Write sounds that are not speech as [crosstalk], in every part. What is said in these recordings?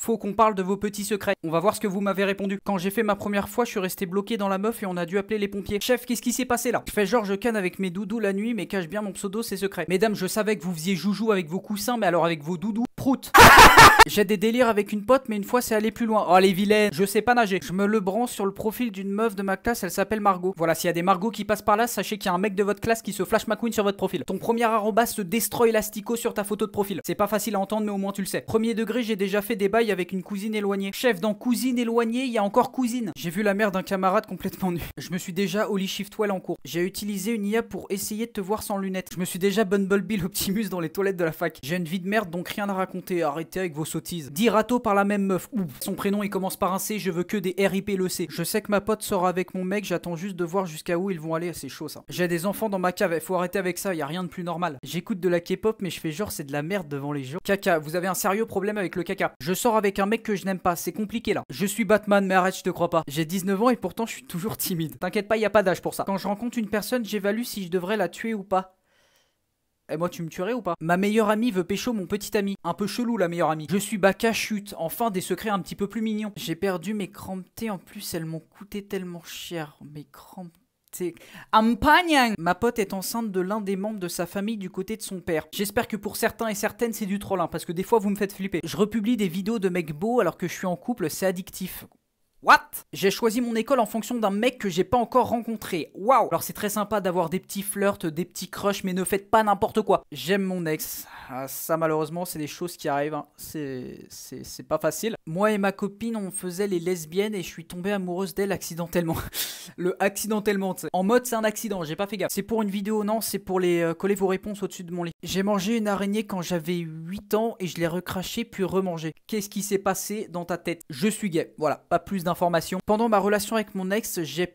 Faut qu'on parle de vos petits secrets. On va voir ce que vous m'avez répondu. Quand j'ai fait ma première fois, je suis resté bloqué dans la meuf et on a dû appeler les pompiers. Chef, qu'est-ce qui s'est passé là Je fais genre je canne avec mes doudous la nuit, mais cache bien mon pseudo, c'est secret. Mesdames, je savais que vous faisiez joujou avec vos coussins, mais alors avec vos doudous, Prout. [laughs] J'ai des délires avec une pote, mais une fois c'est allé plus loin. Oh les vilaines, je sais pas nager. Je me le branche sur le profil d'une meuf de ma classe, elle s'appelle Margot. Voilà, s'il y a des Margot qui passent par là, sachez qu'il y a un mec de votre classe qui se flash McQueen sur votre profil. Ton premier arrobas se destroy Elastico sur ta photo de profil. C'est pas facile à entendre, mais au moins tu le sais. Premier degré, j'ai déjà fait des bails avec une cousine éloignée. Chef, dans cousine éloignée, il y a encore cousine. J'ai vu la mère d'un camarade complètement nu. Je me suis déjà Holy Shift Well en cours. J'ai utilisé une IA pour essayer de te voir sans lunettes. Je me suis déjà Bumblebee Optimus dans les toilettes de la fac. J'ai une vie de merde donc rien à arrêtez avec vos sottises. Dit râteau par la même meuf, ou Son prénom il commence par un C, je veux que des RIP le C. Je sais que ma pote sort avec mon mec, j'attends juste de voir jusqu'à où ils vont aller, c'est chaud ça. J'ai des enfants dans ma cave, eh, faut arrêter avec ça, y a rien de plus normal. J'écoute de la K-pop mais je fais genre c'est de la merde devant les gens. Caca, vous avez un sérieux problème avec le caca. Je sors avec un mec que je n'aime pas, c'est compliqué là. Je suis Batman mais arrête, je te crois pas. J'ai 19 ans et pourtant je suis toujours timide. T'inquiète pas, y a pas d'âge pour ça. Quand je rencontre une personne, j'évalue si je devrais la tuer ou pas. Et eh, moi, tu me tuerais ou pas Ma meilleure amie veut pécho mon petit ami. Un peu chelou, la meilleure amie. Je suis à chute. Enfin, des secrets un petit peu plus mignons. J'ai perdu mes crampetés. En plus, elles m'ont coûté tellement cher. Mes crampetés. Ampagnan Ma pote est enceinte de l'un des membres de sa famille du côté de son père. J'espère que pour certains et certaines c'est du trolling parce que des fois vous me faites flipper. Je republie des vidéos de mecs beaux alors que je suis en couple, c'est addictif. What J'ai choisi mon école en fonction d'un mec que j'ai pas encore rencontré. Waouh Alors c'est très sympa d'avoir des petits flirts, des petits crushs, mais ne faites pas n'importe quoi. J'aime mon ex. Ah, ça malheureusement, c'est des choses qui arrivent. Hein. C'est pas facile. Moi et ma copine, on faisait les lesbiennes et je suis tombé amoureuse d'elle accidentellement. [laughs] Le accidentellement, sais. En mode c'est un accident, j'ai pas fait gaffe. C'est pour une vidéo, non, c'est pour les euh, coller vos réponses au-dessus de mon lit. J'ai mangé une araignée quand j'avais 8 ans et je l'ai recraché puis remangé. Qu'est-ce qui s'est passé dans ta tête Je suis gay. Voilà, pas plus pendant ma relation avec mon ex, j'ai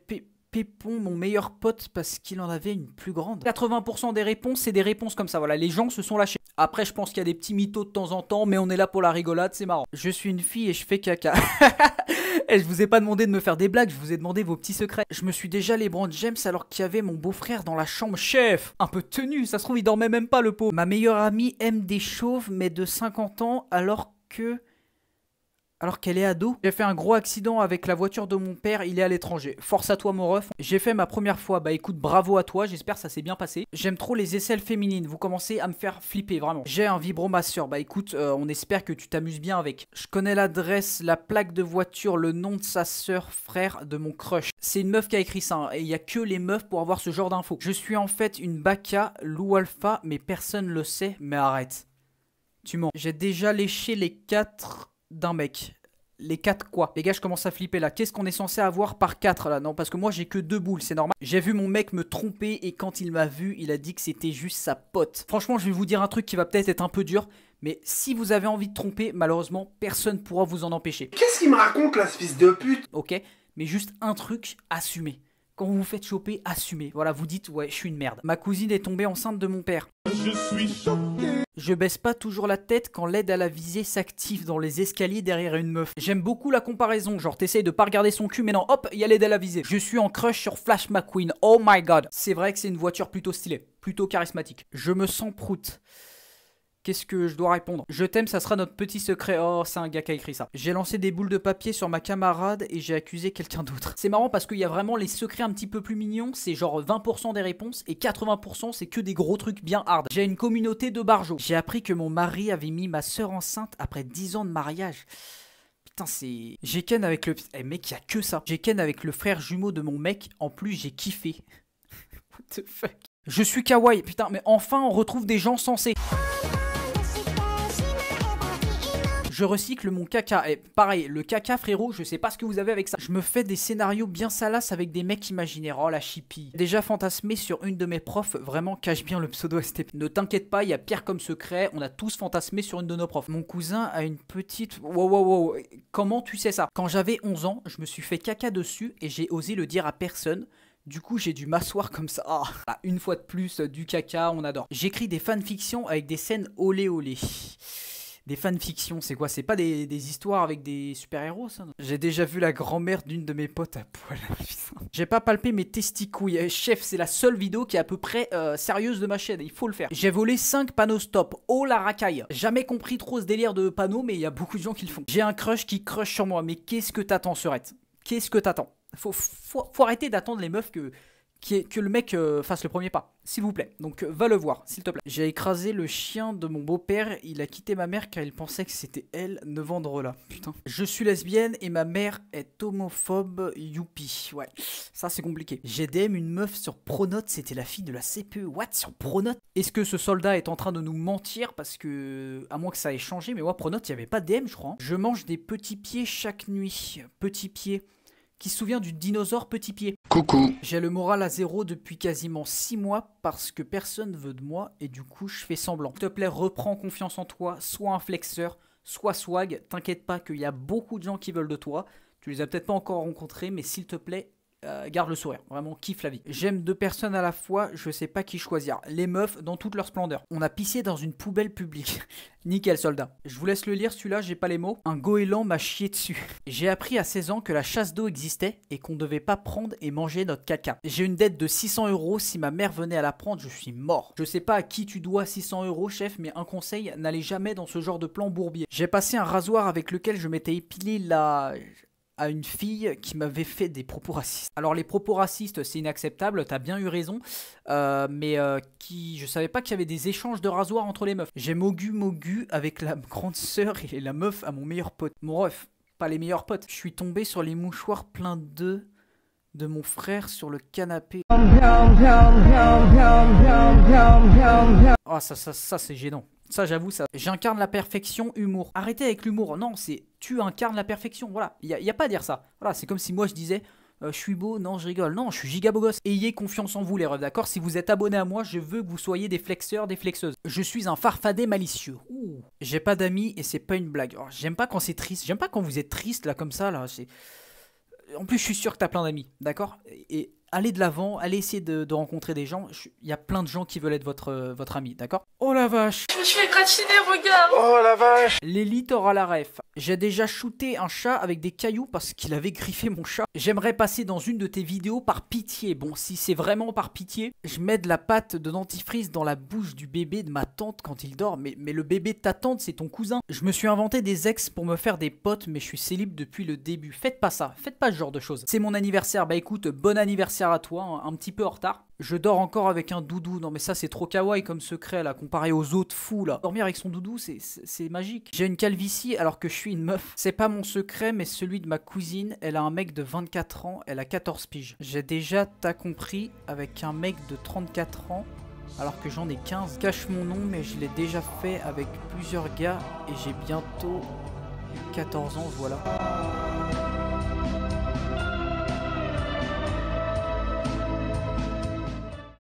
Pépon, mon meilleur pote, parce qu'il en avait une plus grande. 80% des réponses, c'est des réponses comme ça, voilà, les gens se sont lâchés. Après, je pense qu'il y a des petits mythos de temps en temps, mais on est là pour la rigolade, c'est marrant. Je suis une fille et je fais caca. [laughs] et je vous ai pas demandé de me faire des blagues, je vous ai demandé vos petits secrets. Je me suis déjà les de James alors qu'il y avait mon beau-frère dans la chambre. Chef Un peu tenu, ça se trouve, il dormait même pas le pot. Ma meilleure amie aime des chauves, mais de 50 ans, alors que alors qu'elle est ado. J'ai fait un gros accident avec la voiture de mon père, il est à l'étranger. Force à toi mon ref. J'ai fait ma première fois, bah écoute, bravo à toi, j'espère que ça s'est bien passé. J'aime trop les aisselles féminines, vous commencez à me faire flipper vraiment. J'ai un vibromasseur, bah écoute, euh, on espère que tu t'amuses bien avec. Je connais l'adresse, la plaque de voiture, le nom de sa soeur frère de mon crush. C'est une meuf qui a écrit ça, hein, et il y a que les meufs pour avoir ce genre d'infos. Je suis en fait une baka, loup alpha, mais personne le sait, mais arrête. Tu mens. J'ai déjà léché les quatre d'un mec. Les 4 quoi Les gars, je commence à flipper là. Qu'est-ce qu'on est censé avoir par 4 là Non, parce que moi j'ai que 2 boules, c'est normal. J'ai vu mon mec me tromper et quand il m'a vu, il a dit que c'était juste sa pote. Franchement, je vais vous dire un truc qui va peut-être être un peu dur, mais si vous avez envie de tromper, malheureusement, personne pourra vous en empêcher. Qu'est-ce qu'il me raconte là, ce fils de pute Ok, mais juste un truc, assumé quand vous vous faites choper, assumez. Voilà, vous dites ouais, je suis une merde. Ma cousine est tombée enceinte de mon père. Je suis choqué. Je baisse pas toujours la tête quand l'aide à la visée s'active dans les escaliers derrière une meuf. J'aime beaucoup la comparaison, genre t'essayes de pas regarder son cul, mais non, hop, il y a l'aide à la visée. Je suis en crush sur Flash McQueen, oh my god. C'est vrai que c'est une voiture plutôt stylée, plutôt charismatique. Je me sens proute. Qu'est-ce que je dois répondre Je t'aime, ça sera notre petit secret. Oh, c'est un gars qui a écrit ça. J'ai lancé des boules de papier sur ma camarade et j'ai accusé quelqu'un d'autre. C'est marrant parce qu'il y a vraiment les secrets un petit peu plus mignons. C'est genre 20% des réponses et 80% c'est que des gros trucs bien hard. J'ai une communauté de barjots. J'ai appris que mon mari avait mis ma soeur enceinte après 10 ans de mariage. Putain, c'est. J'ai Ken avec le. Eh mec, y a que ça. J'ai Ken avec le frère jumeau de mon mec. En plus, j'ai kiffé. [laughs] What the fuck Je suis kawaii. Putain, mais enfin, on retrouve des gens sensés. Je recycle mon caca. Et pareil, le caca, frérot, je sais pas ce que vous avez avec ça. Je me fais des scénarios bien salaces avec des mecs imaginaires. Oh la chipie. Déjà fantasmé sur une de mes profs, vraiment cache bien le pseudo STP. Ne t'inquiète pas, il y a pire comme secret. On a tous fantasmé sur une de nos profs. Mon cousin a une petite. Wow, wow, wow. Comment tu sais ça Quand j'avais 11 ans, je me suis fait caca dessus et j'ai osé le dire à personne. Du coup, j'ai dû m'asseoir comme ça. Ah, ah une fois de plus, du caca, on adore. J'écris des fanfictions avec des scènes olé olé des fanfictions. C'est quoi C'est pas des, histoires avec des super-héros, ça J'ai déjà vu la grand-mère d'une de mes potes à poil. J'ai pas palpé mes testicouilles. Eh, chef, c'est la seule vidéo qui est à peu près euh, sérieuse de ma chaîne. Il faut le faire. J'ai volé 5 panneaux stop. Oh la racaille. Jamais compris trop ce délire de panneaux, mais il y a beaucoup de gens qui le font. J'ai un crush qui crush sur moi. Mais qu'est-ce que t'attends, Surette Qu'est-ce que t'attends faut, faut, faut arrêter d'attendre les meufs que que le mec euh, fasse le premier pas, s'il vous plaît. Donc euh, va le voir, s'il te plaît. J'ai écrasé le chien de mon beau-père, il a quitté ma mère car il pensait que c'était elle, ne vendre là. Putain. Je suis lesbienne et ma mère est homophobe, youpi. Ouais, ça c'est compliqué. J'ai DM une meuf sur Pronote, c'était la fille de la CPE. What Sur Pronote Est-ce que ce soldat est en train de nous mentir parce que. À moins que ça ait changé, mais ouais, Pronote, il n'y avait pas de DM, je crois. Hein. Je mange des petits pieds chaque nuit. Petits pieds qui se souvient du dinosaure petit pied. Coucou. J'ai le moral à zéro depuis quasiment six mois parce que personne veut de moi et du coup je fais semblant. S'il te plaît, reprends confiance en toi, sois un flexeur, sois swag, t'inquiète pas qu'il y a beaucoup de gens qui veulent de toi. Tu les as peut-être pas encore rencontrés, mais s'il te plaît, euh, garde le sourire. Vraiment, kiffe la vie. J'aime deux personnes à la fois, je sais pas qui choisir. Les meufs dans toute leur splendeur. On a pissé dans une poubelle publique. [laughs] Nickel, soldat. Je vous laisse le lire, celui-là, j'ai pas les mots. Un goéland m'a chié dessus. [laughs] J'ai appris à 16 ans que la chasse d'eau existait et qu'on devait pas prendre et manger notre caca. J'ai une dette de 600 euros, si ma mère venait à la prendre, je suis mort. Je sais pas à qui tu dois 600 euros, chef, mais un conseil, n'allez jamais dans ce genre de plan bourbier. J'ai passé un rasoir avec lequel je m'étais épilé la à une fille qui m'avait fait des propos racistes. Alors les propos racistes, c'est inacceptable, t'as bien eu raison, euh, mais euh, qui, je savais pas qu'il y avait des échanges de rasoirs entre les meufs. J'ai mogu mogu avec la [laughs] grande sœur et la meuf à mon meilleur pote. Mon ref, pas les meilleurs potes. Je suis tombé sur les mouchoirs pleins d'œufs de mon frère sur le canapé. Ah ça, ça, ça c'est gênant. Ça, j'avoue, ça. J'incarne la perfection, humour. Arrêtez avec l'humour. Non, c'est tu incarnes la perfection. Voilà, il a, y a, pas à dire ça. Voilà, c'est comme si moi je disais. Euh, je suis beau, non, je rigole. Non, je suis giga beau gosse. Ayez confiance en vous, les refs, d'accord Si vous êtes abonné à moi, je veux que vous soyez des flexeurs, des flexeuses. Je suis un farfadet malicieux. Ouh. J'ai pas d'amis et c'est pas une blague. Oh, j'aime pas quand c'est triste. J'aime pas quand vous êtes triste, là, comme ça, là. c'est En plus, je suis sûr que t'as plein d'amis, d'accord et allez de l'avant, allez essayer de, rencontrer des gens. Il y a plein de gens qui veulent être votre, euh, votre ami, d'accord Oh la vache Je me suis regarde Oh la vache L'élite aura la ref. J'ai déjà shooté un chat avec des cailloux parce qu'il avait griffé mon chat. J'aimerais passer dans une de tes vidéos par pitié. Bon, si c'est vraiment par pitié, je mets de la pâte de dentifrice dans la bouche du bébé de ma tante quand il dort. Mais, le bébé de ta tante, c'est ton cousin. Je me suis inventé des ex pour me faire des potes, mais je suis célib depuis le début. Faites pas ça, faites pas ce genre de choses. C'est mon anniversaire, bah écoute, bon anniversaire à toi, un petit peu en retard. Je dors encore avec un doudou. Non, mais ça, c'est trop kawaii comme secret, là, comparé aux autres fous, là. Dormir avec son doudou, c'est magique. J'ai une calvitie alors que je suis une meuf. C'est pas mon secret, mais celui de ma cousine. Elle a un mec de 24 ans, elle a 14 piges. J'ai déjà, t'as compris, avec un mec de 34 ans, alors que j'en ai 15. Cache mon nom, mais je l'ai déjà fait avec plusieurs gars et j'ai bientôt 14 ans, voilà.